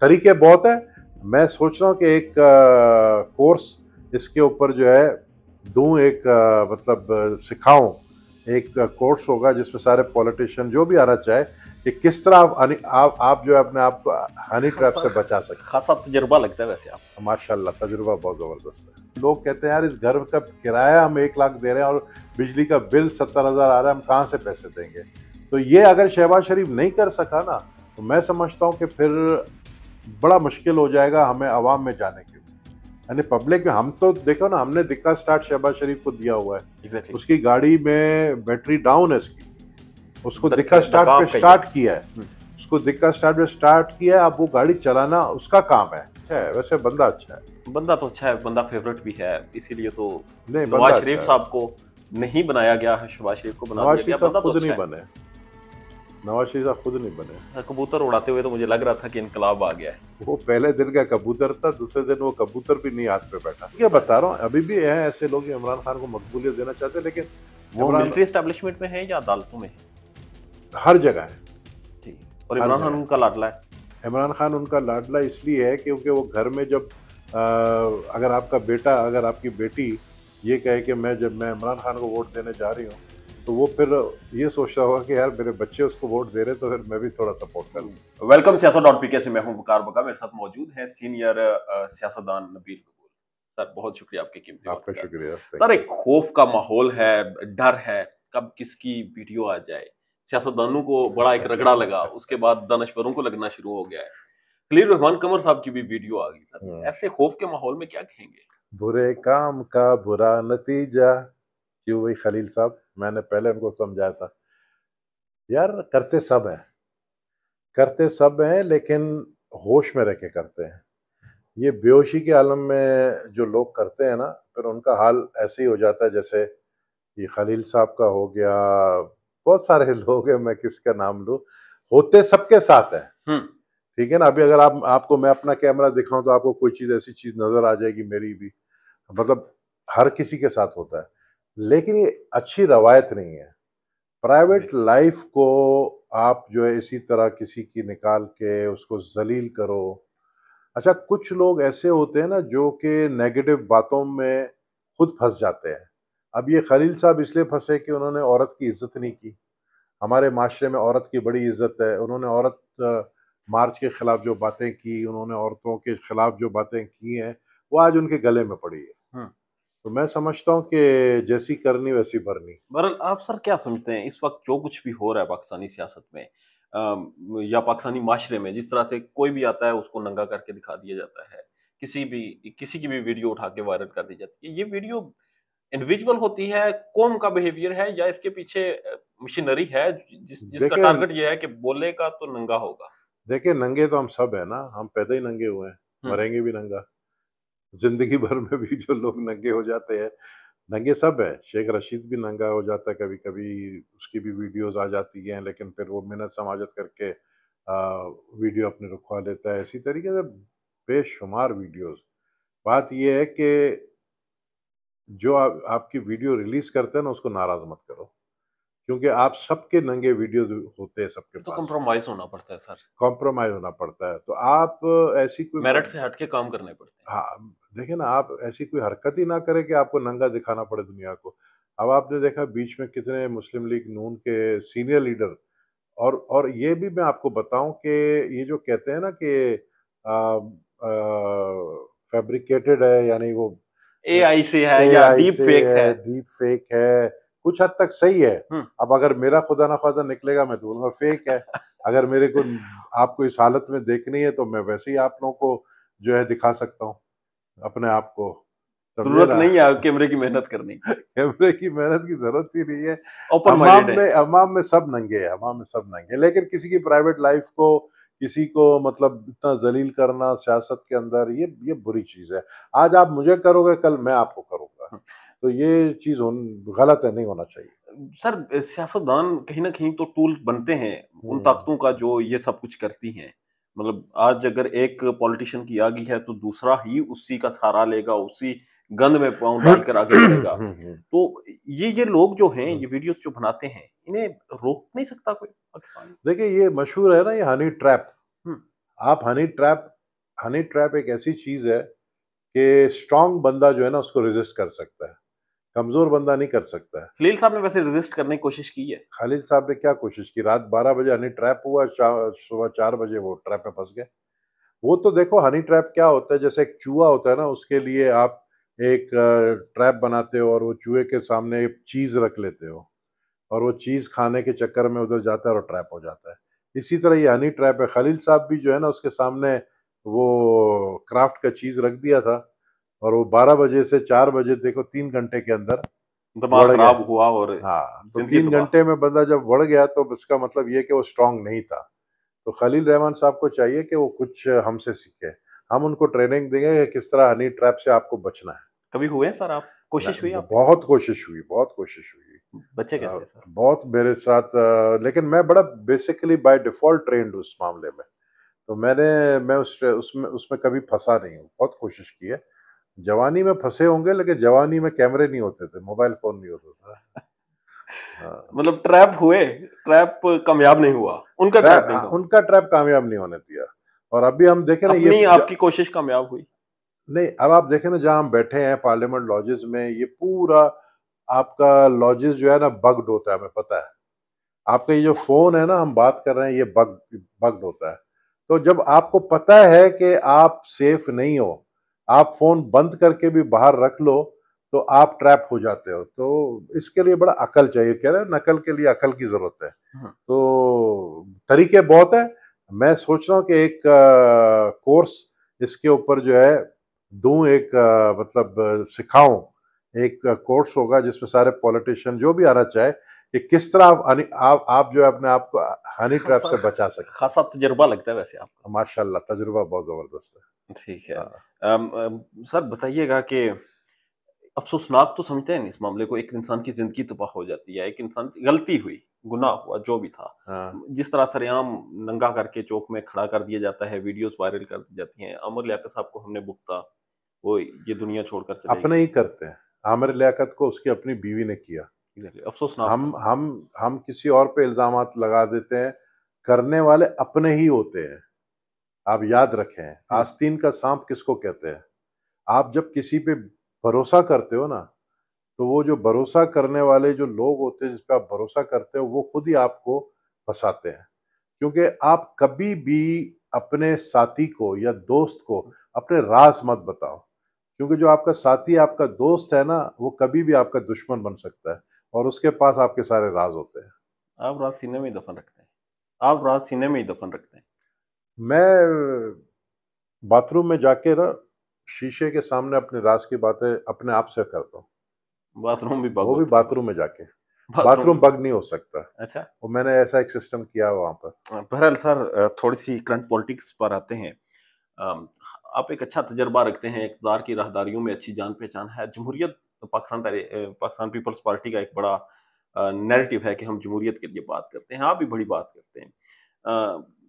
तरीके बहुत है मैं सोच रहा हूँ कि एक आ, कोर्स इसके ऊपर जो है दूँ एक आ, मतलब सिखाऊँ एक कोर्स होगा जिसमें सारे पॉलिटिशियन जो भी आना चाहे कि किस तरह आप आप, आप जो है अपने आप को हनी ट्रैप से बचा सकते खासा तजुर्बा लगता है वैसे आप माशाल्लाह तजुर्बा बहुत ज़बरदस्त है लोग कहते हैं यार इस घर का किराया हम एक लाख दे रहे हैं और बिजली का बिल सत्तर हज़ार आ रहा है हम कहाँ से पैसे देंगे तो ये अगर शहबाज शरीफ नहीं कर सका ना तो मैं समझता हूँ कि फिर बड़ा मुश्किल हो जाएगा हमें आवाम में जाने के यानी पब्लिक में हम तो देखो ना हमने दिक्कत स्टार्ट शहबाज शरीफ को दिया हुआ है exactly. उसकी गाड़ी में बैटरी डाउन है इसकी उसको दिक्कत स्टार्ट पे स्टार्ट किया है उसको दिक्कत स्टार्ट पे स्टार्ट किया है अब वो गाड़ी चलाना उसका काम है अच्छा है वैसे बंदा अच्छा है बंदा तो अच्छा है बंदा फेवरेट भी है इसीलिए तो नवाज शरीफ अच्छा साहब को नहीं बनाया गया है शहबाज शरीफ को बनाया गया बंदा तो अच्छा नहीं बने नवाज शरीफ खुद नहीं बने हाँ, कबूतर उड़ाते हुए तो मुझे लग रहा था कि इनकलाब आ गया है वो पहले दिन का कबूतर था दूसरे दिन वो कबूतर भी नहीं हाथ पे बैठा क्या बता रहा हूँ अभी भी है ऐसे लोग इमरान खान को मकबूलियत देना चाहते लेकिन वो मिलिट्री स्टैब्लिशमेंट में है या अदालतों में हर जगह है और इमरान खान उनका लाडला है इमरान खान उनका लाडला इसलिए है क्योंकि वो घर में जब अगर आपका बेटा अगर आपकी बेटी ये कहे कि मैं जब मैं इमरान खान को वोट देने जा रही हूँ तो वो फिर ये सोच रहा होगा कि यार मेरे बच्चे उसको वोट दे रहे तो फिर मैं भी थोड़ा सपोर्ट कर लूँ वेलकम सियासत डॉट पी के मैं हूँ वकार बका मेरे साथ मौजूद हैं सीनियर सियासतदान नबील कपूर सर बहुत शुक्रिया आपके कीमती आपका शुक्रिया सर एक खौफ का माहौल है डर है कब किसकी वीडियो आ जाए सियासतदानों को बड़ा एक रगड़ा लगा उसके बाद दानश्वरों को लगना शुरू हो गया है खलील रहमान कमर साहब की भी वीडियो आ गई हाँ। ऐसे खौफ के माहौल में क्या कहेंगे बुरे काम का बुरा नतीजा क्यों भाई खलील साहब मैंने पहले उनको समझाया था यार करते सब हैं करते सब हैं लेकिन होश में रह के करते हैं ये बेहोशी के आलम में जो लोग करते हैं ना फिर उनका हाल ऐसे ही हो जाता है जैसे ये खलील साहब का हो गया बहुत सारे लोग हैं मैं किसका नाम लूँ होते सबके साथ हैं हम्म। ठीक है ना अभी अगर आप आपको मैं अपना कैमरा दिखाऊं तो आपको कोई चीज़ ऐसी चीज़ नज़र आ जाएगी मेरी भी मतलब हर किसी के साथ होता है लेकिन ये अच्छी रवायत नहीं है प्राइवेट लाइफ को आप जो है इसी तरह किसी की निकाल के उसको जलील करो अच्छा कुछ लोग ऐसे होते हैं ना जो कि नेगेटिव बातों में खुद फंस जाते हैं अब ये खलील साहब इसलिए फंसे कि उन्होंने औरत की इज्जत नहीं की हमारे माशरे में औरत की बड़ी इज्जत है उन्होंने औरत मार्च के ख़िलाफ़ जो बातें की उन्होंने औरतों के ख़िलाफ़ जो बातें की हैं वो आज उनके गले में पड़ी है हाँ। तो मैं समझता हूँ कि जैसी करनी वैसी भरनी बरल आप सर क्या समझते हैं इस वक्त जो कुछ भी हो रहा है पाकिस्तानी सियासत में या पाकिस्तानी माशरे में जिस तरह से कोई भी आता है उसको नंगा करके दिखा दिया जाता है किसी भी किसी की भी वीडियो उठा के वायरल कर दी जाती है ये वीडियो इंडिविजुअल होती है कौम का बिहेवियर है या इसके पीछे मशीनरी है जिस जिसका टारगेट ये है कि बोलेगा तो नंगा होगा देखिये नंगे तो हम सब है ना हम पैदा ही नंगे हुए हैं हम्म। मरेंगे भी नंगा जिंदगी भर में भी जो लोग नंगे हो जाते हैं नंगे सब है शेख रशीद भी नंगा हो जाता है कभी कभी उसकी भी वीडियोस आ जाती हैं लेकिन फिर वो मिनत समाजत करके आ, वीडियो अपने रुखवा लेता है इसी तरीके से बेशुमार वीडियोस बात यह है कि जो आप आपकी वीडियो रिलीज करते हैं ना उसको नाराज मत करो क्योंकि आप सबके नंगे वीडियो होते हैं सबके तो कॉम्प्रोमाइज होना पड़ता है सर कॉम्प्रोमाइज होना पड़ता है तो आप ऐसी कोई मेरिट से हटके काम करने पड़ते हैं हाँ देखिए ना आप ऐसी कोई हरकत ही ना करें कि आपको नंगा दिखाना पड़े दुनिया को अब आपने देखा बीच में कितने मुस्लिम लीग नून के सीनियर लीडर और और ये भी मैं आपको बताऊं कि ये जो कहते हैं ना कि फैब्रिकेटेड है यानी वो ए आई सी है या डीप फेक है डीप फेक है कुछ हद तक सही है हम्म। अब अगर मेरा खुदा ना खुदा निकलेगा मैं तो बोलूंगा फेक है अगर मेरे को आपको इस हालत में देखनी है तो मैं वैसे ही आप लोगों को जो है दिखा सकता हूँ अपने आप को जरूरत नहीं है कैमरे की मेहनत करने की कैमरे की मेहनत की जरूरत ही नहीं है अमाम में अमाम में सब नंगे है अमाम में सब नंगे लेकिन किसी की प्राइवेट लाइफ को किसी को मतलब इतना जलील करना सियासत के अंदर ये ये बुरी चीज़ है आज आप मुझे करोगे कल मैं आपको करूँगा हाँ। तो ये चीज़ गलत है नहीं होना चाहिए सर सियासतदान कहीं ना कहीं तो टूल बनते हैं उन हम्म। ताकतों का जो ये सब कुछ करती हैं मतलब आज अगर एक पॉलिटिशियन की आगी है तो दूसरा ही उसी का सहारा लेगा उसी गंद में पाँव हम्म, डालकर आगे हम्म, बढ़ेगा हम्म, तो ये ये लोग जो हैं ये वीडियोस जो बनाते हैं इन्हें रोक नहीं सकता कोई पाकिस्तान देखिए ये मशहूर है ना ये हनी ट्रैप आप हनी ट्रैप हनी ट्रैप एक ऐसी चीज है कि स्ट्रांग बंदा जो है ना उसको रेजिस्ट कर सकता है कमजोर बंदा नहीं कर सकता है खलील साहब ने वैसे रेजिस्ट करने की कोशिश की है खलील साहब ने क्या कोशिश की रात बारह बजे हनी ट्रैप हुआ सुबह चार बजे वो ट्रैप में फंस गए वो तो देखो हनी ट्रैप क्या होता है जैसे एक चूहा होता है ना उसके लिए आप एक ट्रैप बनाते हो और वो चूहे के सामने एक चीज़ रख लेते हो और वो चीज़ खाने के चक्कर में उधर जाता है और ट्रैप हो जाता है इसी तरह ये हनी ट्रैप है खलील साहब भी जो है ना उसके सामने वो क्राफ्ट का चीज़ रख दिया था और वो बारह बजे से चार बजे देखो तीन घंटे के अंदर दिमाग खराब हुआ और हाँ तो तीन तो घंटे में बंदा जब बढ़ गया तो उसका मतलब ये कि वो स्ट्रांग नहीं था तो खलील रहमान साहब को चाहिए कि वो कुछ हमसे सीखे हम उनको ट्रेनिंग देंगे कि किस तरह हनी ट्रैप से आपको बचना है कभी हुए सर आप कोशिश हुई आप बहुत कोशिश हुई बहुत कोशिश हुई बच्चे कैसे सर बहुत मेरे साथ लेकिन मैं बड़ा बेसिकली बाय डिफॉल्ट ट्रेंड उस मामले में तो मैंने मैं उस उसमें उसमें कभी फंसा नहीं हूँ बहुत कोशिश की है जवानी में फंसे होंगे लेकिन जवानी में कैमरे नहीं होते थे मोबाइल फोन नहीं होता था हाँ। मतलब ट्रैप हुए ट्रैप कामयाब नहीं हुआ उनका ट्रैप, नहीं हाँ, हुआ। उनका ट्रैप कामयाब नहीं होने दिया और अभी हम देखे ना ये आपकी कोशिश कामयाब हुई नहीं अब आप देखें ना जहाँ हम बैठे हैं पार्लियामेंट लॉजेस में ये पूरा आपका लॉजेस जो है ना बग्ड होता है हमें पता है आपका ये जो फोन है ना हम बात कर रहे हैं ये बग बग्ड होता है तो जब आपको पता है कि आप सेफ नहीं हो आप फ़ोन बंद करके भी बाहर रख लो तो आप ट्रैप हो जाते हो तो इसके लिए बड़ा अकल चाहिए कह रहे हैं नकल के लिए अकल की ज़रूरत है हाँ। तो तरीके बहुत है मैं सोच रहा हूँ कि एक आ, कोर्स इसके ऊपर जो है दूं एक आ, मतलब सिखाऊं एक कोर्स होगा जिसमें सारे पॉलिटिशियन जो भी आना चाहे कि किस तरह आप आप आप जो है अपने आप को हनी ट्रैप से बचा सकते खासा तजुर्बा लगता है वैसे आपको माशाल्लाह तजुर्बा बहुत ज़बरदस्त है ठीक है हाँ। सर बताइएगा कि अफसोसनाक तो समझते हैं इस मामले को एक इंसान की ज़िंदगी तबाह हो जाती है एक इंसान की गलती हुई गुनाह हुआ जो भी था हाँ। जिस तरह सरेआम नंगा करके चौक में खड़ा कर दिया जाता है वीडियोस वायरल कर दी जाती हैं अमर लियाकत साहब को हमने भुगता वो ये दुनिया छोड़कर अपने ही करते हैं आमिर लियाकत को उसकी अपनी बीवी ने किया exactly. ना हम हम हम किसी और पे इल्ज़ाम लगा देते हैं करने वाले अपने ही होते हैं आप याद रखें हाँ। आस्तीन का सांप किसको कहते हैं आप जब किसी पे भरोसा करते हो ना तो वो जो भरोसा करने वाले जो लोग होते हैं जिस आप भरोसा करते हो वो खुद ही आपको फंसाते हैं क्योंकि आप कभी भी अपने साथी को या दोस्त को हाँ। अपने राज मत बताओ क्योंकि जो आपका साथी आपका दोस्त है ना वो कभी भी आपका दुश्मन बन सकता है और उसके पास आपके सारे राज होते हैं आप राज सीने में ही दफन रखते हैं आप राज सीने में ही दफन रखते हैं मैं बाथरूम में जाके ना शीशे के सामने अपने राज की बातें अपने आप से करता हूँ बाथरूम भी वो भी बाथरूम में जाके बाथरूम बग नहीं हो सकता अच्छा वो मैंने ऐसा एक सिस्टम किया वहाँ पर बहरहाल सर थोड़ी सी करंट पॉलिटिक्स पर आते हैं आप एक अच्छा तजर्बा रखते हैं इकदार की राहदारियों में अच्छी जान पहचान है जमहूरियत तो पाकिस्तान पाकिस्तान पीपल्स पार्टी का एक बड़ा नैरेटिव है कि हम जमहूरियत के लिए बात करते हैं आप भी बड़ी बात करते हैं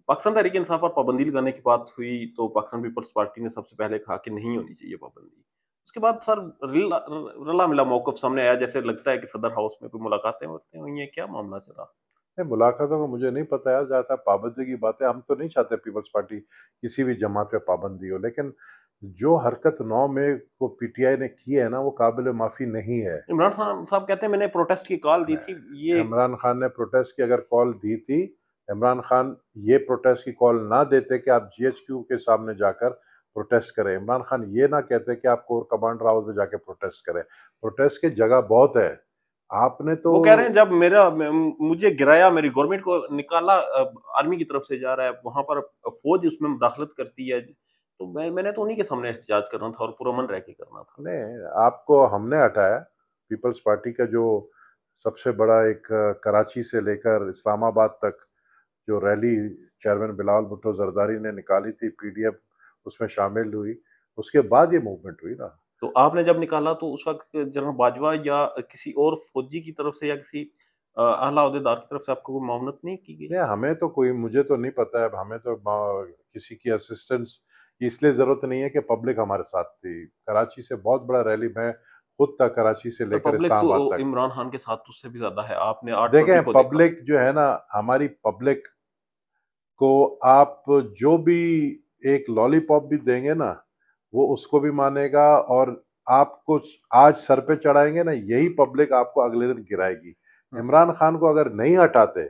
पाकिस्तान तहरीक इंसाफ पर पाबंदी लगाने की बात हुई तो पाकिस्तान पीपल्स पार्टी ने सबसे पहले कहा कि नहीं होनी चाहिए पाबंदी उसके बाद सर रला, मिला मौकफ सामने आया जैसे लगता है कि सदर हाउस में कोई मुलाकातें होती हुई हैं क्या मामला चला नहीं मुलाकातों का मुझे नहीं पता है जहाँ तक पाबंदी की बातें हम तो नहीं चाहते पीपल्स पार्टी किसी भी जमात पे पाबंदी हो लेकिन जो हरकत नौ में को पीटीआई ने की है ना वो काबिल माफी नहीं है इमरान साहब कहते हैं मैंने प्रोटेस्ट की कॉल दी थी ये इमरान खान ने प्रोटेस्ट की अगर कॉल दी थी इमरान खान ये प्रोटेस्ट की कॉल ना देते कि आप जीएचक्यू के सामने जाकर प्रोटेस्ट करें इमरान खान ये ना कहते कि आप कोर कमांडर हाउस में जाके प्रोटेस्ट करें प्रोटेस्ट की जगह बहुत है आपने तो वो कह रहे हैं जब मेरा मुझे गिराया मेरी गवर्नमेंट को निकाला आर्मी की तरफ से जा रहा है वहां पर फौज उसमें दाखलत करती है तो मैं मैंने तो उन्हीं के सामने एहतजाज करना था और पूरा मन रह के करना था नहीं आपको हमने हटाया पीपल्स पार्टी का जो सबसे बड़ा एक कराची से लेकर इस्लामाबाद तक जो रैली चेयरमैन बिलाल भुट्टो जरदारी ने निकाली थी पीडीएफ उसमें शामिल हुई उसके बाद ये मूवमेंट हुई ना तो आपने जब निकाला तो उस वक्त जनरल बाजवा या किसी और फौजी की तरफ से या किसी अहलादेदार की तरफ से आपको कोई मामलत नहीं की गई हमें तो कोई मुझे तो नहीं पता है हमें तो किसी की असिस्टेंस इसलिए ज़रूरत नहीं है कि पब्लिक हमारे साथ थी कराची से बहुत बड़ा रैली मैं खुद तक कराची से तो लेकर तो इस्लामाबाद तक इमरान खान के साथ उससे भी ज़्यादा है आपने देखें पब्लिक जो है ना हमारी पब्लिक को आप जो भी एक लॉलीपॉप भी देंगे ना वो उसको भी मानेगा और आप कुछ आज सर पे चढ़ाएंगे ना यही पब्लिक आपको अगले दिन गिराएगी हम्म। इमरान खान को अगर नहीं हटाते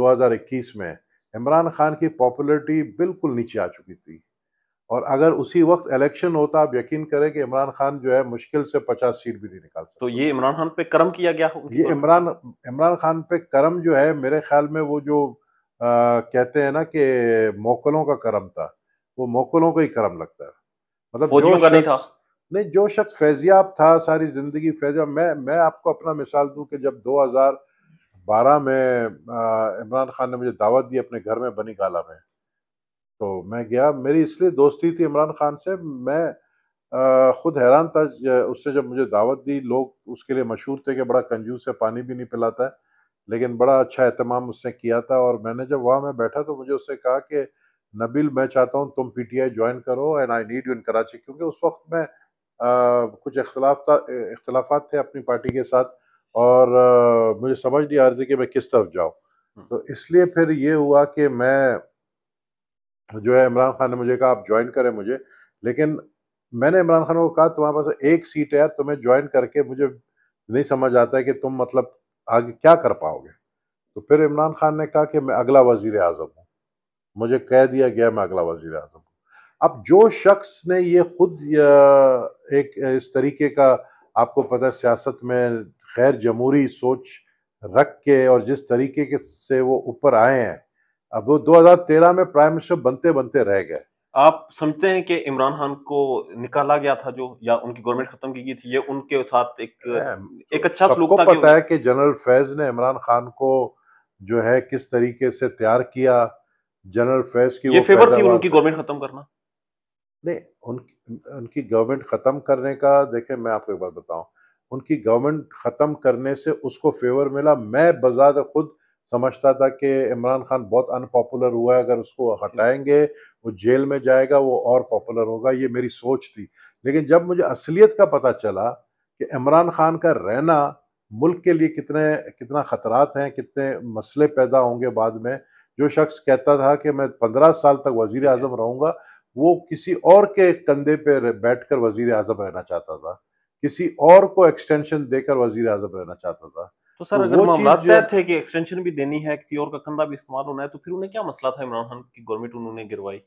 2021 में इमरान खान की पॉपुलैरिटी बिल्कुल नीचे आ चुकी थी और अगर उसी वक्त इलेक्शन होता आप यकीन करें कि इमरान खान जो है मुश्किल से पचास सीट भी नहीं निकाल सकते तो ये इमरान खान पे कर्म किया गया हो ये इमरान इमरान खान पे कर्म जो है मेरे ख्याल में वो जो आ, कहते हैं ना कि मोकलों का कर्म था वो मोकलों का ही करम लगता है मतलब जो का नहीं था नहीं जो शख्स फैजियाब था सारी ज़िंदगी फैजियाब मैं मैं आपको अपना मिसाल दूँ कि जब दो में इमरान खान ने मुझे दावत दी अपने घर में बनी गाला में तो मैं गया मेरी इसलिए दोस्ती थी इमरान खान से मैं खुद हैरान था उसने जब मुझे दावत दी लोग उसके लिए मशहूर थे कि बड़ा कंजूस है पानी भी नहीं पिलाता है लेकिन बड़ा अच्छा अहतमाम उसने किया था और मैंने जब वहाँ में बैठा तो मुझे उससे कहा कि नबील मैं चाहता हूँ तुम पी टी आई ज्वाइन करो and I need you in Karachi क्योंकि उस वक्त में कुछ अख्तिलाफ़ था इख्तलाफात थे अपनी पार्टी के साथ और आ, मुझे समझ नहीं आ रही थी कि मैं किस तरफ जाऊँ हम्म। तो इसलिए फिर ये हुआ कि मैं जो है इमरान खान ने मुझे कहा आप ज्वाइन करें मुझे लेकिन मैंने इमरान खान को कहा तुम्हारे पास एक सीट है तुम्हें ज्वाइन करके मुझे नहीं समझ आता है कि तुम मतलब आगे क्या कर पाओगे तो फिर इमरान खान ने कहा कि मैं अगला वजीर अजम हूँ मुझे कह दिया गया मैं अगला वजीर अजम हूँ अब जो शख्स ने ये खुद एक इस तरीके का आपको पता है सियासत में खैर जमहूरी सोच रख के और जिस तरीके के से वो ऊपर आए हैं अब वो 2013 में प्राइम मिनिस्टर बनते बनते रह गए आप समझते हैं कि इमरान खान को निकाला गया था जो या उनकी गवर्नमेंट खत्म की गई थी ये उनके साथ एक एक अच्छा सलूक था पता कि है कि जनरल फैज ने इमरान खान को जो है किस तरीके से तैयार किया जनरल फैज की ये वो फेवर थी उनकी गवर्नमेंट खत्म करना नहीं उन, उनकी गवर्नमेंट खत्म करने का देखे मैं आपको एक बात बताऊं उनकी गवर्नमेंट खत्म करने से उसको फेवर मिला मैं बजात खुद समझता था कि इमरान खान बहुत अनपॉपुलर हुआ है अगर उसको हटाएंगे वो जेल में जाएगा वो और पॉपुलर होगा ये मेरी सोच थी लेकिन जब मुझे असलियत का पता चला कि इमरान खान का रहना मुल्क के लिए कितने कितना ख़तरात हैं कितने मसले पैदा होंगे बाद में जो शख्स कहता था कि मैं पंद्रह साल तक वजीर अजम रहूँगा वो किसी और के कंधे पर बैठ कर वजीर अजम रहना चाहता था किसी और को एक्सटेंशन देकर वजीर अजम रहना चाहता था तो सर तो अगर मामला तय थे कि एक्सटेंशन भी देनी है किसी और का कंधा भी इस्तेमाल होना है तो फिर उन्हें क्या मसला था इमरान खान की गवर्नमेंट उन्होंने गिरवाई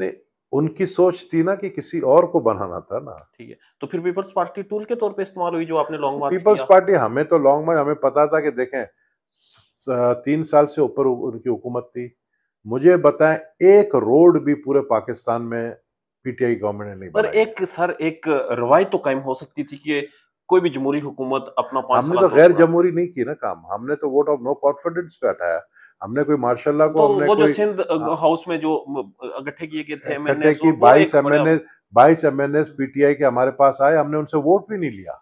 नहीं उनकी सोच थी ना कि किसी और को बनाना था ना ठीक है तो फिर पीपल्स पार्टी टूल के तौर पे इस्तेमाल हुई जो आपने लॉन्ग मार्च पीपल्स पार्टी हमें तो लॉन्ग मार्च हमें पता था कि देखें तीन साल से ऊपर उनकी हुकूमत थी मुझे बताएं एक रोड भी पूरे पाकिस्तान में पीटीआई गवर्नमेंट ने नहीं पर एक सर एक रवायत तो कायम हो सकती थी कि कोई भी जमहूरी हुकूमत अपना पांच हमने तो गैर जमहूरी नहीं की ना काम हमने तो वोट ऑफ नो कॉन्फिडेंस पे हटाया हमने कोई मार्शाला को तो हमने वो जो सिंध हाउस में जो इकट्ठे किए गए थे इकट्ठे की 22 एमएनए 22 एमएनएस पीटीआई के हमारे पास आए हमने उनसे वोट भी नहीं लिया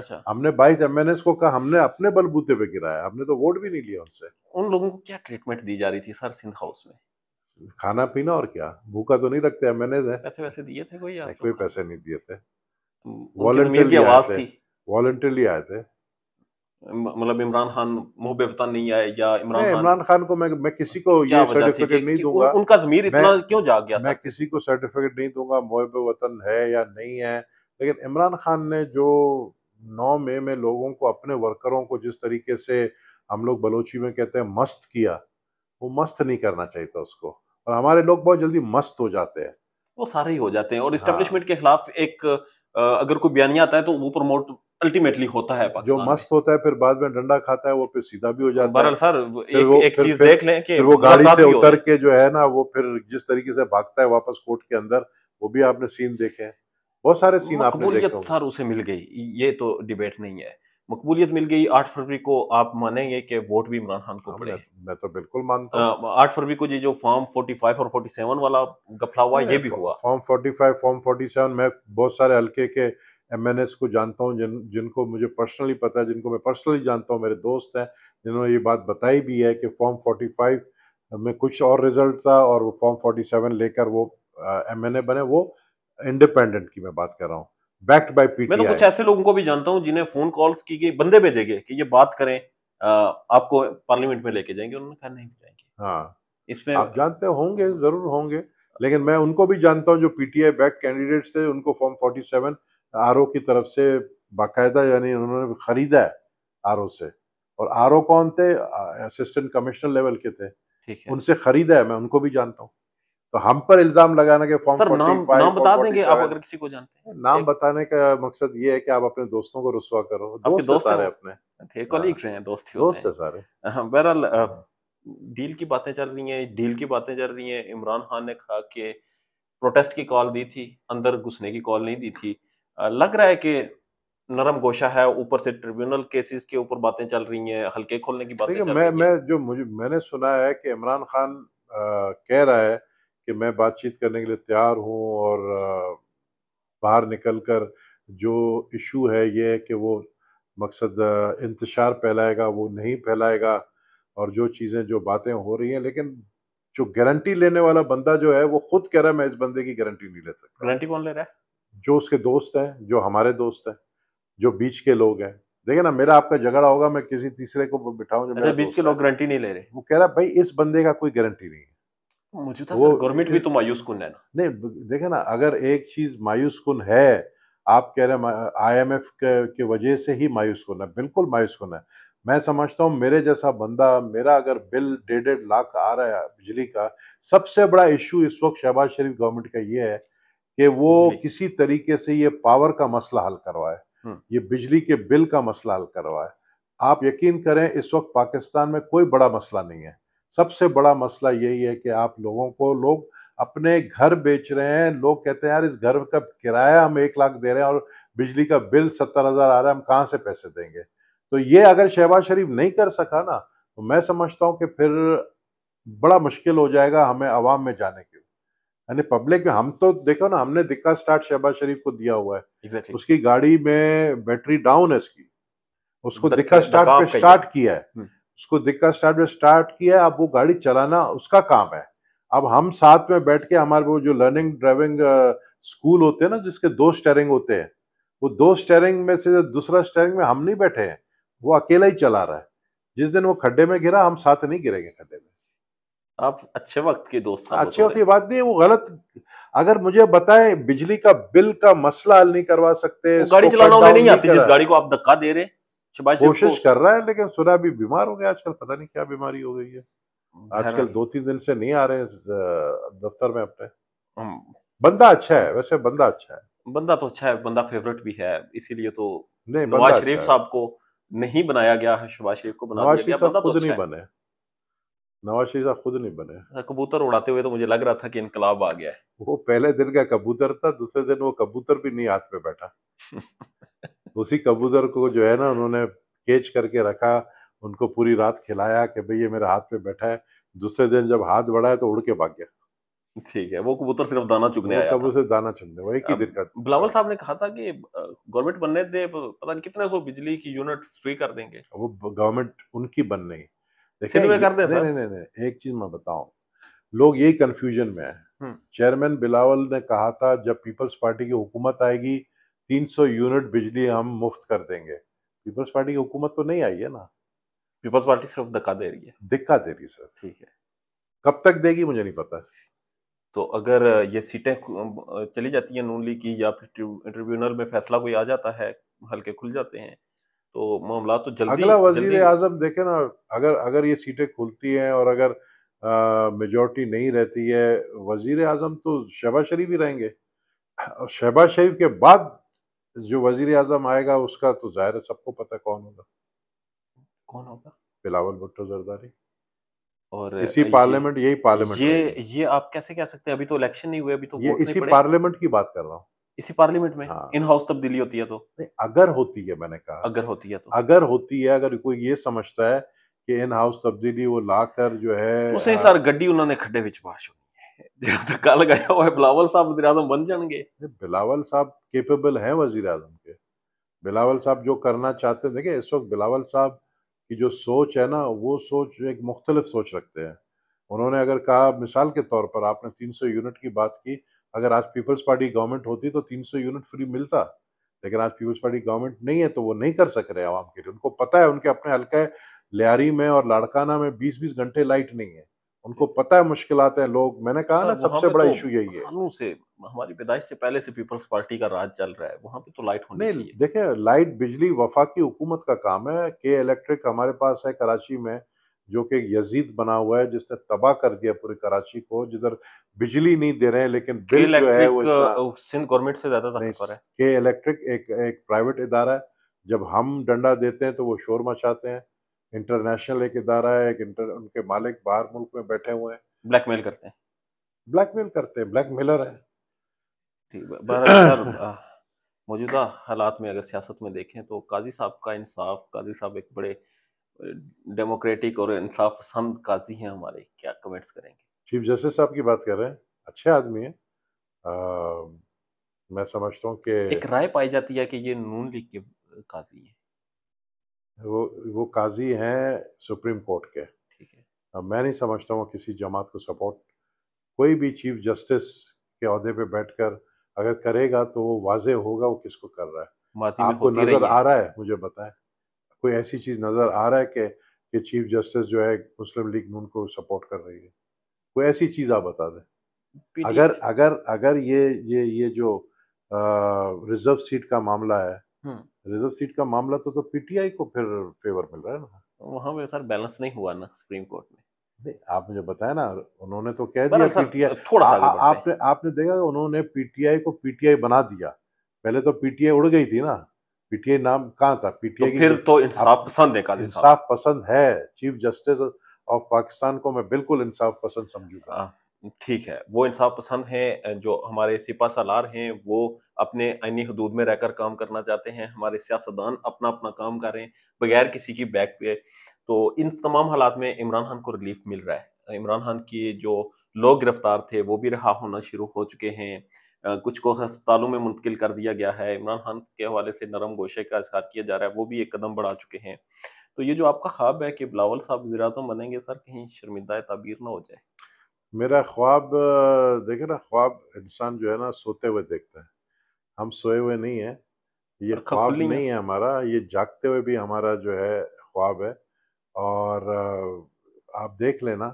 अच्छा हमने 22 एमएनएस को कहा हमने अपने बलबूते पे गिराया हमने तो वोट भी नहीं लिया उनसे उन लोगों को क्या ट्रीटमेंट दी जा रही थी सर सिंध हाउस में खाना पीना और क्या भूखा तो नहीं रखते एमएनएस है पैसे वैसे दिए थे कोई कोई पैसे नहीं दिए थे वॉलेंटियर की आवाज थी वॉल्टरली आए थे मतलब इमरान खान मुंह नहीं आए या इमरान खान इमरान खान को मैं मैं किसी को ये सर्टिफिकेट नहीं दूंगा उन, उनका जमीर इतना क्यों जाग गया मैं किसी को सर्टिफिकेट नहीं दूंगा मोहब वतन है या नहीं है लेकिन इमरान खान ने जो नौ मई में लोगों को अपने वर्करों को जिस तरीके से हम लोग बलोची में कहते हैं मस्त किया वो मस्त नहीं करना चाहिए था उसको और हमारे लोग बहुत जल्दी मस्त हो जाते हैं वो सारे ही हो जाते हैं और इस्टेब्लिशमेंट हाँ। के खिलाफ एक अगर कोई बयानिया आता है तो वो प्रमोट अल्टीमेटली होता है जो मस्त होता है फिर बाद में डंडा खाता है वो फिर सीधा भी हो जाता है सर एक, वो, एक चीज देख लें कि वो गाड़ी से उतर के जो है ना वो फिर जिस तरीके से भागता है वापस कोर्ट के अंदर वो भी आपने सीन देखे हैं बहुत सारे सीन आपने सर उसे मिल गई ये तो डिबेट नहीं है मकबूलियत मिल गई आठ फरवरी को आप मानेंगे कि वोट भी इमरान खान को हाँ, पड़े मैं तो बिल्कुल मानता हूँ आठ फरवरी को ये जो फॉर्म 45 और 47 वाला गफला हुआ हाँ, ये भी हुआ फॉर्म 45 फॉर्म 47 मैं बहुत सारे हल्के के एम एन एस को जानता हूँ जिन जिनको मुझे पर्सनली पता है जिनको मैं पर्सनली जानता हूँ मेरे दोस्त हैं जिन्होंने ये बात बताई भी है कि फॉर्म 45 में कुछ और रिजल्ट था और वो फॉर्म 47 लेकर वो एम एन ए बने वो इंडिपेंडेंट की मैं बात कर रहा हूँ बैक्ड बाई पी मैं तो कुछ ऐसे लोगों को भी जानता हूँ जिन्हें फोन कॉल्स की गई बंदे भेजे गए कि ये बात करें आपको पार्लियामेंट में लेके जाएंगे उन्होंने कहा नहीं जाएंगे हाँ इसमें आप जानते होंगे जरूर होंगे लेकिन मैं उनको भी जानता हूँ जो पीटीआई बैक कैंडिडेट्स थे उनको फॉर्म सेवन आर की तरफ से बाकायदा यानी उन्होंने खरीदा है आर से और आर कौन थे असिस्टेंट कमिश्नर लेवल के थे उनसे खरीदा है मैं उनको भी जानता हूँ तो हम पर इल्जाम लगाना के फॉर्म सर 45, नाम नाम बता देंगे आप अगर किसी को जानते हैं नाम बताने का मकसद ये है कि आप अपने दोस्तों को रुसवा करो दोस्त, दोस्त सारे अपने कलीग्स हैं हाँ। दोस्त दोस्त है सारे बहरहाल डील की बातें चल रही हैं डील की बातें चल रही हैं इमरान खान ने कहा कि प्रोटेस्ट की कॉल दी थी अंदर घुसने की कॉल नहीं दी थी लग रहा है कि नरम गोशा है ऊपर से ट्रिब्यूनल केसेस के ऊपर बातें चल रही हैं हल्के खोलने की बातें मैं मैं जो मुझे मैंने सुना है कि इमरान खान आ, कह रहा है कि मैं बातचीत करने के लिए तैयार हूँ और बाहर निकल कर जो इशू है ये है कि वो मकसद इंतशार फैलाएगा वो नहीं फैलाएगा और जो चीज़ें जो बातें हो रही हैं लेकिन जो गारंटी लेने वाला बंदा जो है वो खुद कह रहा है मैं इस बंदे की गारंटी नहीं ले सकता गारंटी कौन ले रहा है जो उसके दोस्त हैं जो हमारे दोस्त हैं जो बीच के लोग हैं देखिए ना मेरा आपका झगड़ा होगा मैं किसी तीसरे को बिठाऊं जो अच्छा, बीच के लोग गारंटी नहीं ले रहे वो कह रहा भाई इस बंदे का कोई गारंटी नहीं है मुझे था तो गवर्नमेंट भी तो मायूस कुन है ना नहीं देखे ना अगर एक चीज मायूस कुन है आप कह रहे आई एम एफ की वजह से ही मायूस कुन है बिल्कुल मायूस कुन है मैं समझता हूँ मेरे जैसा बंदा मेरा अगर बिल डेढ़ डेढ़ लाख आ रहा है बिजली का सबसे बड़ा इशू इस वक्त शहबाज शरीफ गवर्नमेंट का ये है कि वो किसी तरीके से ये पावर का मसला हल करवाए हम्म। ये बिजली के बिल का मसला हल करवाए आप यकीन करें इस वक्त पाकिस्तान में कोई बड़ा मसला नहीं है सबसे बड़ा मसला यही है कि आप लोगों को लोग अपने घर बेच रहे हैं लोग कहते हैं यार इस घर का किराया हम एक लाख दे रहे हैं और बिजली का बिल सत्तर हज़ार आ रहा है हम कहाँ से पैसे देंगे तो ये अगर शहबाज शरीफ नहीं कर सका ना तो मैं समझता हूँ कि फिर बड़ा मुश्किल हो जाएगा हमें आवाम में जाने के यानी पब्लिक में हम तो देखो ना हमने दिक्कत स्टार्ट शहबाज शरीफ को दिया हुआ है exactly. उसकी गाड़ी में बैटरी डाउन है इसकी उसको दिक्कत स्टार्ट पे स्टार्ट किया है हम्म। उसको दिक्कत स्टार्ट पे स्टार्ट किया है अब वो गाड़ी चलाना उसका काम है अब हम साथ में बैठ के हमारे वो जो लर्निंग ड्राइविंग स्कूल होते हैं ना जिसके दो स्टेरिंग होते हैं वो दो स्टेरिंग में से दूसरा स्टेरिंग में हम नहीं बैठे हैं वो अकेला ही चला रहा है जिस दिन वो खड्डे में गिरा हम साथ नहीं गिरेंगे खड्डे में आप अच्छे वक्त के दोस्त अच्छे वक्त की बात नहीं है वो गलत अगर मुझे बताएं बिजली का बिल का मसला हल नहीं करवा सकते गाड़ी चलाना उन्हें नहीं आती जिस गाड़ी को आप धक्का दे रहे हैं कोशिश तो- कर रहा है लेकिन सुना भी बीमार हो गया आजकल पता नहीं क्या बीमारी हो गई है आजकल दो तीन दिन से नहीं आ रहे दफ्तर में अपने बंदा अच्छा है वैसे बंदा अच्छा है बंदा तो अच्छा है बंदा फेवरेट भी है इसीलिए तो नहीं नवाज शरीफ अच्छा साहब को नहीं बनाया गया है शहबाज शरीफ को बनाया गया बंदा तो अच्छा है नवाज शरीफ साहब खुद नहीं बने हाँ, कबूतर उड़ाते हुए तो मुझे लग रहा था कि इनकलाब आ गया है वो पहले दिन का कबूतर था दूसरे दिन वो कबूतर भी नहीं हाथ पे बैठा उसी कबूतर को जो है ना उन्होंने केच करके रखा उनको पूरी रात खिलाया कि भाई ये मेरे हाथ पे बैठा है दूसरे दिन जब हाथ बढ़ा है तो उड़ के भाग गया ठीक है वो कबूतर सिर्फ दाना चुगने आया कबूतर दाना चुगने वही की दिक्कत बिलावल साहब ने कहा था कि गवर्नमेंट बनने दे पता नहीं कितने सौ बिजली की यूनिट फ्री कर देंगे वो गवर्नमेंट उनकी बनने सिंध में कर नहीं, नहीं नहीं नहीं एक चीज मैं बताऊं लोग यही कंफ्यूजन में है चेयरमैन बिलावल ने कहा था जब पीपल्स पार्टी की हुकूमत आएगी 300 यूनिट बिजली हम मुफ्त कर देंगे पीपल्स पार्टी की हुकूमत तो नहीं आई है ना पीपल्स पार्टी सिर्फ धक्का दे रही है धिक्का दे रही है सर ठीक है कब तक देगी मुझे नहीं पता तो अगर ये सीटें चली जाती हैं नून लीग की या फिर ट्रिब्यूनल में फैसला कोई आ जाता है हल्के खुल जाते हैं तो मामला तो जल्दी अगला वजीर आजम देखे ना अगर अगर ये सीटें खुलती हैं और अगर मेजोरिटी नहीं रहती है वजीर आजम तो शहबाज शरीफ ही रहेंगे और शहबाज शरीफ के बाद जो वजीर आजम आएगा उसका तो जाहिर है सबको पता कौन होगा कौन होगा बिलावल भुट्टो जरदारी और इसी पार्लियामेंट यही पार्लियामेंट ये ये आप कैसे कह सकते हैं अभी तो इलेक्शन नहीं हुए अभी तो ये इसी पार्लियामेंट की बात कर रहा हूँ इसी पार्लियामेंट में हाँ। इन हाउस तब्दीली होती है तो नहीं अगर होती है मैंने कहा अगर होती है तो अगर होती है अगर कोई ये समझता है कि इन हाउस तब्दीली वो लाकर जो है उसे ਸਰ ਗੱਡੀ ਉਹਨਾਂ ਨੇ ਖੱਡੇ ਵਿੱਚ ਬਾਸ਼ ਹੋਣੀ ਹੈ ਜਿਹੜਾ ਤਾਂ ਕੱਲ ਗਿਆ ਉਹ ਬਿਲਾਵਲ ਸਾਹਿਬ बिलावल साहब केपेबल हैं वजीर आजम के बिलावल साहब जो करना चाहते थे इस वक्त बिलावल साहब की जो सोच है ना वो सोच एक मुख्तलिफ सोच रखते हैं उन्होंने अगर कहा मिसाल के तौर पर आपने 300 यूनिट की बात की अगर आज पीपल्स पार्टी गवर्नमेंट होती तो 300 यूनिट फ्री मिलता लेकिन आज पीपल्स पार्टी गवर्नमेंट नहीं है तो वो नहीं कर सक रहे आवाम के लिए उनको पता है उनके अपने हल्के लियारी में और लाड़काना में बीस बीस घंटे लाइट नहीं है उनको पता है मुश्किल है लोग मैंने कहा ना सबसे बड़ा तो इशू यही है से हमारी पैदाइश से पहले से पीपल्स पार्टी का राज चल रहा है वहां पे तो लाइट होनी नहीं देखिये लाइट बिजली वफाकी हुकूमत का काम है के इलेक्ट्रिक हमारे पास है कराची में जो कि यजीद बना हुआ है जिसने तबाह कर दिया पूरी कराची को जिधर बिजली नहीं दे रहे हैं लेकिन बिल जो है वो सिंध गवर्नमेंट से ज्यादा है के इलेक्ट्रिक एक एक प्राइवेट इदारा है जब हम डंडा देते हैं तो वो शोर मचाते हैं इंटरनेशनल एक इदारा है एक इंटर उनके मालिक बाहर मुल्क में बैठे हुए हैं ब्लैकमेल करते हैं ब्लैकमेल करते हैं ब्लैक मिलर है मौजूदा हालात में अगर सियासत में देखें तो काजी साहब का इंसाफ काजी साहब एक बड़े डेमोक्रेटिक और इंसाफ पसंद काजी हैं हमारे क्या कमेंट्स करेंगे चीफ जस्टिस साहब की बात कर रहे हैं अच्छे आदमी हैं मैं समझता हूँ कि एक राय पाई जाती है कि ये नून लीग के काजी हैं वो वो काजी हैं सुप्रीम कोर्ट के ठीक है मैं नहीं समझता हूँ किसी जमात को सपोर्ट कोई भी चीफ जस्टिस के अहदे पे बैठकर अगर करेगा तो वो वाजे होगा वो किसको कर रहा है आपको नजर आ रहा है मुझे बताएं कोई ऐसी चीज़ नज़र आ रहा है कि कि चीफ जस्टिस जो है मुस्लिम लीग नून को सपोर्ट कर रही है कोई ऐसी चीज़ आप बता दें अगर अगर अगर ये ये ये जो रिजर्व सीट का मामला है रिजर्व हम्म। सीट का मामला तो तो पीटीआई को फिर फेवर मिल रहा है ना वहाँ पे सर बैलेंस नहीं हुआ ना सुप्रीम कोर्ट में आप मुझे बताया ना उन्होंने तो कह दिया पीटीआई थोड़ा सा आपने आपने देखा उन्होंने पीटीआई को पीटीआई बना दिया पहले तो पीटीआई उड़ गई थी ना पीटीए नाम कहाँ था पीटीए तो फिर तो इंसाफ पसंद है काजी इंसाफ पसंद है चीफ जस्टिस ऑफ पाकिस्तान को मैं बिल्कुल इंसाफ पसंद समझूंगा हाँ, ठीक है वो इंसाफ पसंद हैं जो हमारे सिपा सलार हैं वो अपने आइनी हदूद में रहकर काम करना चाहते हैं हमारे सियासतदान अपना अपना काम कर रहे हैं बगैर किसी की बैक पे तो इन तमाम हालात में इमरान खान को रिलीफ मिल रहा है इमरान खान की जो लोग गिरफ्तार थे वो भी रहा होना शुरू हो चुके हैं कुछ को अस्पतालों में मुंतकिल कर दिया गया है इमरान खान के हवाले से नरम गोशे का इजहार किया जा रहा है वो भी एक कदम बढ़ा चुके हैं तो ये जो आपका ख्वाब है कि बिलावल साहब वजी अजम बनेंगे सर कहीं शर्मिंदा तबीर ना हो जाए मेरा ख्वाब देखे ना ख्वाब इंसान जो है ना सोते हुए देखता है हम सोए हुए नहीं है ये ख्वाब नहीं है हमारा ये जागते हुए भी हमारा जो है ख्वाब है और आप देख लेना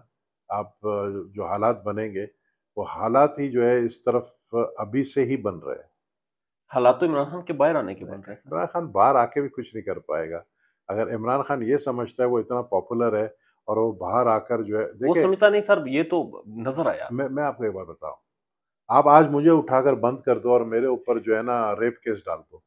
आप जो हालात बनेंगे वो हालात ही जो है इस तरफ अभी से ही बन रहे हैं हालात तो इमरान खान के बाहर आने के बन रहे हैं इमरान खान बाहर आके भी कुछ नहीं कर पाएगा अगर इमरान खान ये समझता है वो इतना पॉपुलर है और वो बाहर आकर जो है वो समझता नहीं सर ये तो नजर आया मैं मैं आपको एक बात बताऊं आप आज मुझे उठाकर बंद कर दो और मेरे ऊपर जो है ना रेप केस डाल दो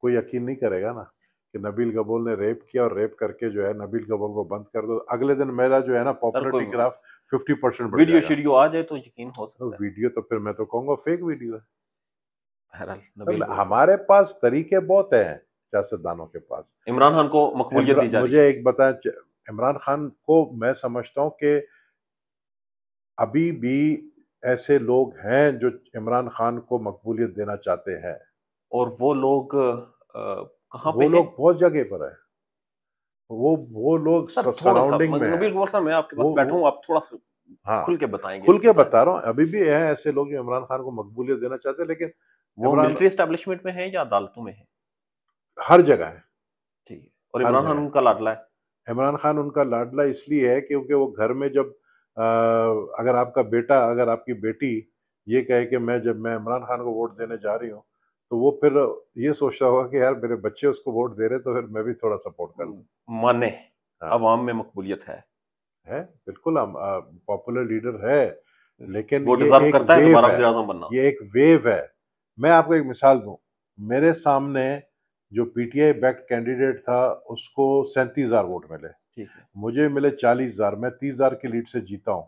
कोई यकीन नहीं करेगा ना कि नबील गबोल ने रेप किया और रेप करके जो है नबील गबोल को बंद कर दो अगले दिन मेरा जो है ना popularity graph fifty percent video शीडियो आ जाए तो यकीन हो सकता है तो वीडियो तो फिर मैं तो कहूंगा फेक वीडियो है नबील हमारे पास तरीके बहुत हैं सियासतदानों के पास इमरान खान को मकबूलियत दी जाए मुझे एक बताएं इमरान खान को मैं समझता हूँ कि अभी भी ऐसे लोग हैं जो इमरान खान को मकबूलियत देना चाहते हैं और वो लोग कहाँ पे लोग बहुत जगह पर है वो वो लोग सराउंडिंग में मतलब मैं आपके पास बैठा हूँ आप थोड़ा सा हाँ खुल के बताएंगे खुल के बता रहा हूँ अभी भी है ऐसे लोग जो इमरान खान को मकबूलियत देना चाहते हैं लेकिन वो मिलिट्री एस्टेब्लिशमेंट में है या अदालतों में है हर जगह है ठीक है और इमरान खान उनका लाडला है इमरान खान उनका लाडला इसलिए है क्योंकि वो घर में जब अगर आपका बेटा अगर आपकी बेटी ये कहे कि मैं जब मैं इमरान खान को वोट देने जा रही हूँ तो वो फिर ये सोचता होगा कि यार मेरे बच्चे उसको वोट दे रहे तो फिर मैं भी थोड़ा सपोर्ट कर लूँ माने अवाम हाँ। में मकबूलियत है है बिल्कुल पॉपुलर लीडर है लेकिन वो एक करता है दोबारा बनना ये एक वेव है मैं आपको एक मिसाल दूं मेरे सामने जो पीटीआई बैक्ड कैंडिडेट था उसको सैंतीस हजार वोट मिले मुझे मिले चालीस हजार मैं तीस हजार की लीड से जीता हूँ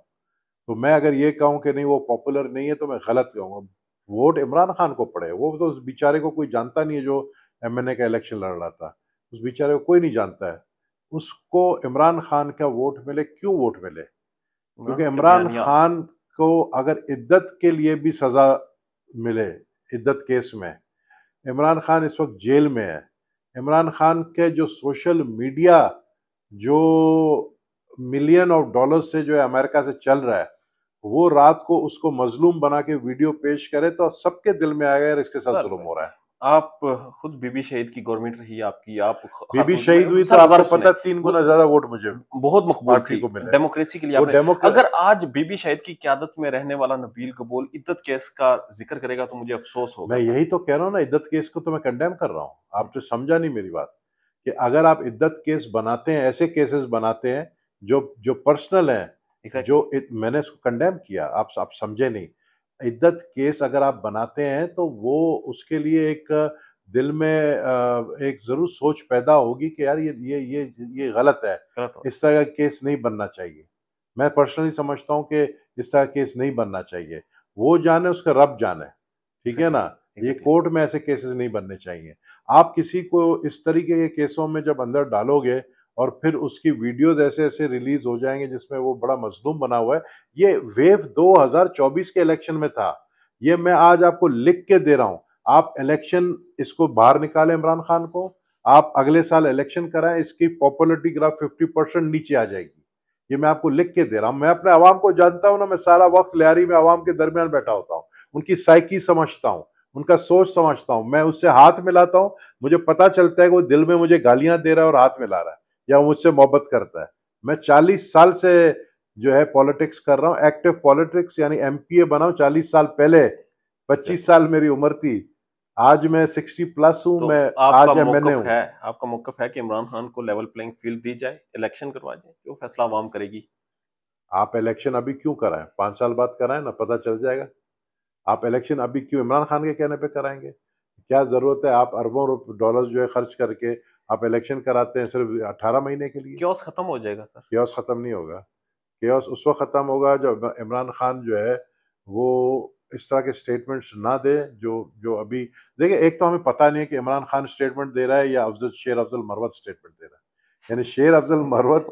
तो मैं अगर ये कहूँ कि नहीं वो पॉपुलर नहीं है तो मैं गलत कहूँगा वोट इमरान खान को पड़े वो तो उस बेचारे को कोई जानता नहीं है जो ए का इलेक्शन लड़ रहा था उस बेचारे को कोई नहीं जानता है उसको इमरान खान का वोट मिले क्यों वोट मिले क्योंकि हाँ, इमरान खान को अगर इद्दत के लिए भी सज़ा मिले इद्दत केस में इमरान खान इस वक्त जेल में है इमरान खान के जो सोशल मीडिया जो मिलियन ऑफ डॉलर से जो है अमेरिका से चल रहा है वो रात को उसको मजलूम बना के वीडियो पेश करे तो सबके दिल में आएगा यार इसके साथ जुलम हो रहा है आप खुद बीबी शहीद की गवर्नमेंट रही आपकी आप हाँ, बीबी शहीद हुई तो आपको पता तीन गुना ज्यादा वोट मुझे बहुत मकबूल थी डेमोक्रेसी के लिए आपने अगर आज बीबी शहीद की क्यादत में रहने वाला नबील कबूल इद्दत केस का जिक्र करेगा तो मुझे अफसोस होगा मैं यही तो कह रहा हूँ ना इद्दत केस को तो मैं कंडेम कर रहा हूँ आप तो समझा नहीं मेरी बात की अगर आप इद्दत केस बनाते हैं ऐसे केसेस बनाते हैं जो जो पर्सनल है exactly. जो इत, मैंने उसको कंडेम किया आप आप समझे नहीं इद्दत केस अगर आप बनाते हैं तो वो उसके लिए एक दिल में एक जरूर सोच पैदा होगी कि यार ये ये ये ये गलत है इस तरह का केस नहीं बनना चाहिए मैं पर्सनली समझता हूँ कि इस तरह केस नहीं बनना चाहिए वो जाने उसका रब जाने ठीक है ना ये कोर्ट में ऐसे केसेस नहीं बनने चाहिए आप किसी को इस तरीके के केसों में जब अंदर डालोगे और फिर उसकी वीडियोज ऐसे ऐसे रिलीज हो जाएंगे जिसमें वो बड़ा मजलूम बना हुआ है ये वेव 2024 के इलेक्शन में था ये मैं आज आपको लिख के दे रहा हूं आप इलेक्शन इसको बाहर निकाले इमरान खान को आप अगले साल इलेक्शन कराएं इसकी पॉपुलरिटी ग्राफ 50 परसेंट नीचे आ जाएगी ये मैं आपको लिख के दे रहा हूँ मैं अपने आवाम को जानता हूँ ना मैं सारा वक्त लियारी में आवाम के दरमियान बैठा होता हूँ उनकी साइकी समझता हूँ उनका सोच समझता हूँ मैं उससे हाथ मिलाता हूँ मुझे पता चलता है कि वो दिल में मुझे गालियां दे रहा है और हाथ मिला रहा है या मुझसे मोहब्बत करता है मैं चालीस साल से जो है पॉलिटिक्स कर रहा हूँ एक्टिव पॉलिटिक्स यानी एम पी बना हूँ चालीस साल पहले पच्चीस साल मेरी उम्र थी आज मैं सिक्सटी प्लस हूँ तो मैं आज मैंने है आपका मौकफ है कि इमरान खान को लेवल प्लेइंग फील्ड दी जाए इलेक्शन करवा जाए जो फैसला वाम करेगी आप इलेक्शन अभी क्यों कराएं पांच साल बाद कराएं ना पता चल जाएगा आप इलेक्शन अभी क्यों इमरान खान के कहने पर कराएंगे क्या ज़रूरत है आप अरबों डॉलर जो है खर्च करके आप इलेक्शन कराते हैं सिर्फ अठारह महीने के लिए क्योस ख़त्म हो जाएगा सर क्योस ख़त्म नहीं होगा क्योस उस वक्त ख़त्म होगा जब इमरान खान जो है वो इस तरह के स्टेटमेंट्स ना दे जो जो अभी देखिए एक तो हमें पता नहीं है कि इमरान खान स्टेटमेंट दे रहा है या अफजल शेर अफजल मरवत स्टेटमेंट दे रहा है यानी शेर अफजल मरवत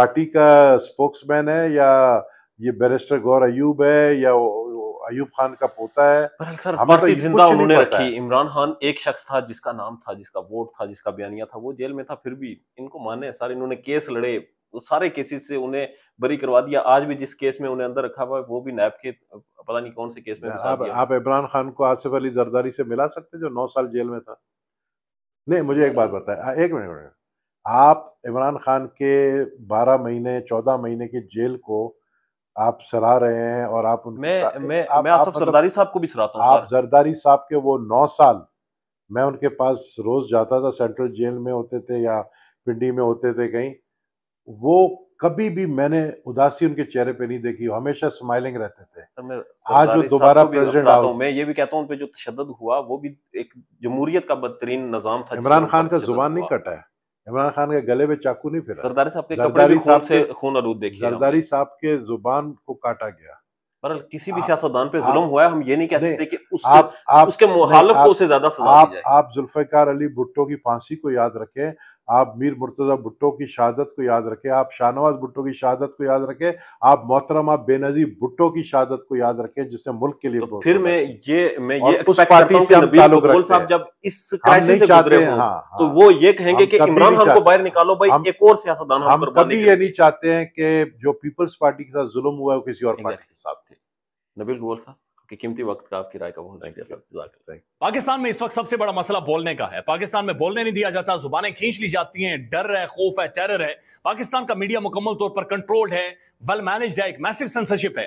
पार्टी का स्पोक्समैन है या ये बैरिस्टर गौर अयूब है या अयूब खान का पोता है सर पार्टी तो जिंदा उन्होंने रखी इमरान खान एक शख्स था जिसका नाम था जिसका वोट था जिसका बयानिया था वो जेल में था फिर भी इनको माने सर इन्होंने केस लड़े तो सारे केसेस से उन्हें बरी करवा दिया आज भी जिस केस में उन्हें अंदर रखा हुआ है वो भी नैब के पता नहीं कौन से केस में आप, इमरान खान को आसिफ अली जरदारी से मिला सकते जो नौ साल जेल में था नहीं मुझे एक बात बताए एक मिनट आप इमरान खान के 12 महीने 14 महीने के जेल को आप सराह रहे हैं और आप उन... मैं मैं आप, मैं आसफ मतलब सरदारी साहब को भी सराहता हूं आप सरदारी साहब के वो नौ साल मैं उनके पास रोज जाता था सेंट्रल जेल में होते थे या पिंडी में होते थे कहीं वो कभी भी मैंने उदासी उनके चेहरे पे नहीं देखी हमेशा स्माइलिंग रहते थे आज वो दोबारा प्रेसिडेंट आओ मैं ये भी कहता हूँ उन जो तशद हुआ वो भी एक जमहूरियत का बदतरीन निजाम था इमरान खान का जुबान नहीं कटा है इमरान खान के गले में चाकू नहीं फिर सरदारी साहब के कपड़े भी से खून आलूद देखिए सरदारी साहब के जुबान को काटा गया पर किसी भी सियासतदान पे जुल्म हुआ है हम ये नहीं कह सकते कि उस आप, आप, उसके मुहालफ को उसे ज्यादा सजा आप, आप जुल्फिकार अली भुट्टो की फांसी को याद रखें आप मीर मुर्तज़ा भुट्टो की शहादत को याद रखें आप शाहनवाज भुट्टो की शहादत को याद रखें आप मोहतरम आप बेनजीर भुट्टो की शहादत को याद रखें जिससे मुल्क के लिए तो फिर मैं ये मैं ये उस पार्टी से साहब जब इस क्राइसिस से गुजरे हाँ, तो हाँ। वो ये कहेंगे कि इमरान खान को बाहर निकालो भाई एक और सियासतदान हम कभी ये नहीं चाहते हैं कि जो पीपल्स पार्टी के साथ जुल्म हुआ है किसी और पार्टी के साथ थे नबील गोल साहब आपके कीमती वक्त का आपकी राय का बहुत पाकिस्तान में इस वक्त सबसे बड़ा मसला बोलने का है पाकिस्तान में बोलने नहीं दिया जाता जुबानें खींच ली जाती हैं डर है खौफ है टेरर है पाकिस्तान का मीडिया मुकम्मल तौर पर कंट्रोल्ड है वेल मैनेज्ड है एक मैसिव सेंसरशिप है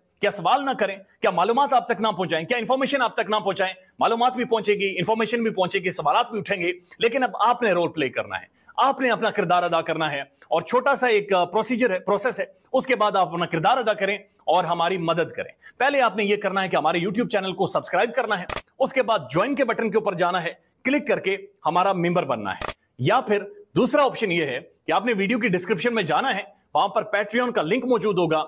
क्या सवाल ना करें क्या मालूम आप तक ना पहुंचाएं क्या इंफॉर्मेशन आप तक ना पहुंचाएं मालूम भी पहुंचेगी इंफॉर्मेशन भी पहुंचेगी सवाल भी उठेंगे लेकिन अब आपने रोल प्ले करना है आपने अपना किरदार अदा करना है और छोटा सा एक प्रोसीजर uh, है प्रोसेस है उसके बाद आप अपना किरदार अदा करें और हमारी मदद करें पहले आपने ये करना है कि हमारे यूट्यूब चैनल को सब्सक्राइब करना है उसके बाद ज्वाइन के बटन के ऊपर जाना है क्लिक करके हमारा मेंबर बनना है या फिर दूसरा ऑप्शन ये है कि आपने वीडियो की डिस्क्रिप्शन में जाना है वहां पर पैट्रियन का लिंक मौजूद होगा